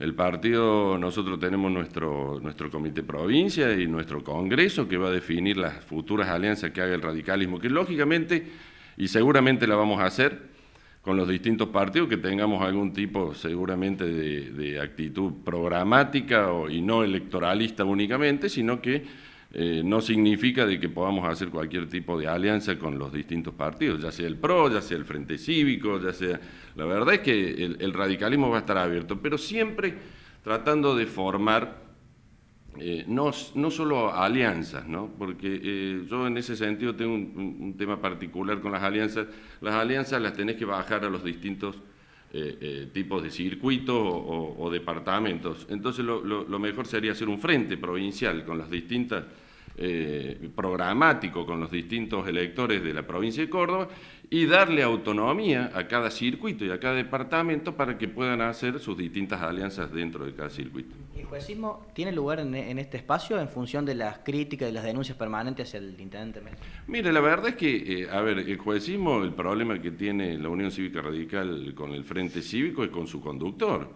El partido, nosotros tenemos nuestro, nuestro comité provincia y nuestro congreso que va a definir las futuras alianzas que haga el radicalismo, que lógicamente y seguramente la vamos a hacer con los distintos partidos que tengamos algún tipo seguramente de, actitud programática y no electoralista únicamente, sino que eh, no significa de que podamos hacer cualquier tipo de alianza con los distintos partidos, ya sea el PRO, ya sea el Frente Cívico, ya sea... La verdad es que el, radicalismo va a estar abierto, pero siempre tratando de formar eh, no, solo alianzas, ¿no? porque eh, yo en ese sentido tengo un, tema particular con las alianzas. Las alianzas las tenés que bajar a los distintos eh, eh, tipos de circuitos o, departamentos. Entonces lo, lo mejor sería hacer un frente provincial con las distintas eh, programático con los distintos electores de la provincia de Córdoba y darle autonomía a cada circuito y a cada departamento para que puedan hacer sus distintas alianzas dentro de cada circuito. ¿El juecismo tiene lugar en, este espacio en función de las críticas y las denuncias permanentes hacia el intendente Mire, la verdad es que, eh, a ver, el juecismo, el problema que tiene la Unión Cívica Radical con el Frente Cívico es con su conductor.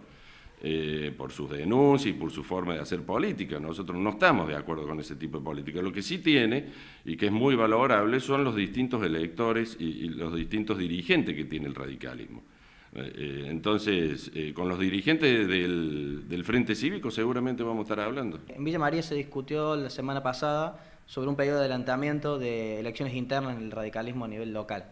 Eh, por sus denuncias y por su forma de hacer política. Nosotros no estamos de acuerdo con ese tipo de política. Lo que sí tiene y que es muy valorable son los distintos electores y, los distintos dirigentes que tiene el radicalismo. Eh, eh, entonces, con los dirigentes del, del Frente Cívico seguramente vamos a estar hablando. En Villa María se discutió la semana pasada sobre un pedido de adelantamiento de elecciones internas en el radicalismo a nivel local.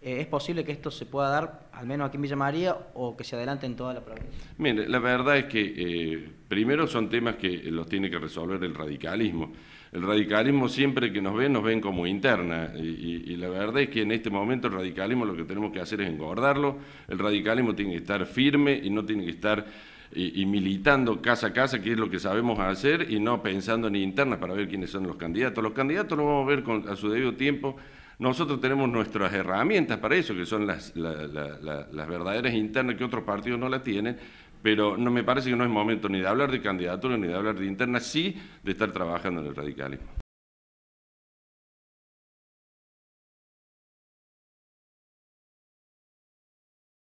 Eh, ¿Es posible que esto se pueda dar, al menos aquí en Villa María, o que se adelante en toda la provincia? Mire, la verdad es que eh, primero son temas que los tiene que resolver el radicalismo. El radicalismo siempre que nos ven, nos ven como interna. Y, la verdad es que en este momento el radicalismo lo que tenemos que hacer es engordarlo. El radicalismo tiene que estar firme y no tiene que estar eh, y, militando casa a casa, que es lo que sabemos hacer, y no pensando ni interna para ver quiénes son los candidatos. Los candidatos los vamos a ver con, a su debido tiempo nosotros tenemos nuestras herramientas para eso, que son las, verdaderas internas que otros partidos no las tienen, pero no me parece que no es momento ni de hablar de candidatura ni de hablar de internas, sí de estar trabajando en el radicalismo.